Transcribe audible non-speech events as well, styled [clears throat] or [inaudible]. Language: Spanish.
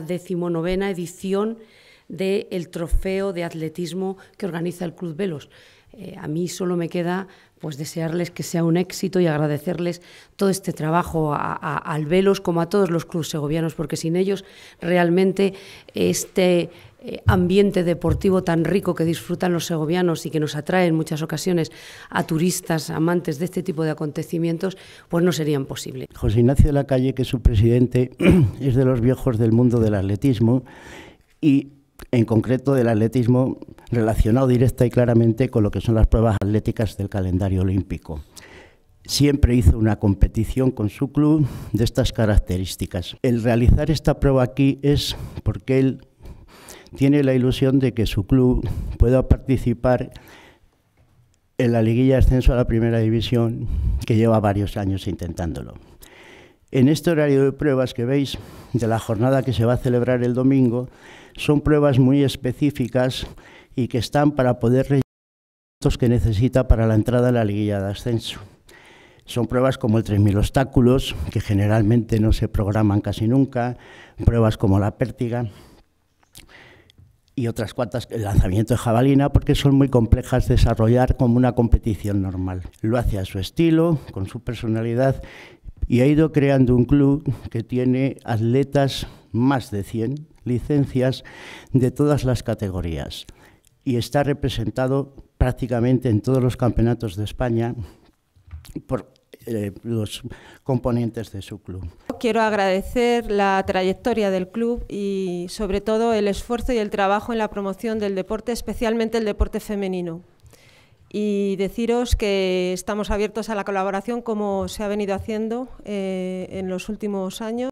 la decimonovena edición del trofeo de atletismo que organiza el Club Velos. Eh, a mí solo me queda pues desearles que sea un éxito y agradecerles todo este trabajo al Velos como a todos los clubes segovianos, porque sin ellos realmente este eh, ambiente deportivo tan rico que disfrutan los segovianos y que nos atrae en muchas ocasiones a turistas, amantes de este tipo de acontecimientos, pues no serían posible. José Ignacio de la Calle, que es su presidente, [clears throat] es de los viejos del mundo del atletismo y en concreto del atletismo relacionado directa y claramente con lo que son las pruebas atléticas del calendario olímpico. Siempre hizo una competición con su club de estas características. El realizar esta prueba aquí es porque él tiene la ilusión de que su club pueda participar en la liguilla de ascenso a la primera división que lleva varios años intentándolo. En este horario de pruebas que veis de la jornada que se va a celebrar el domingo, son pruebas muy específicas y que están para poder rellenar los que necesita para la entrada a la liguilla de ascenso. Son pruebas como el 3.000 obstáculos, que generalmente no se programan casi nunca, pruebas como la pértiga y otras cuantas, el lanzamiento de jabalina, porque son muy complejas de desarrollar como una competición normal. Lo hace a su estilo, con su personalidad y ha ido creando un club que tiene atletas más de 100 licencias de todas las categorías y está representado prácticamente en todos los campeonatos de España por eh, los componentes de su club. Quiero agradecer la trayectoria del club y sobre todo el esfuerzo y el trabajo en la promoción del deporte, especialmente el deporte femenino y deciros que estamos abiertos a la colaboración como se ha venido haciendo eh, en los últimos años.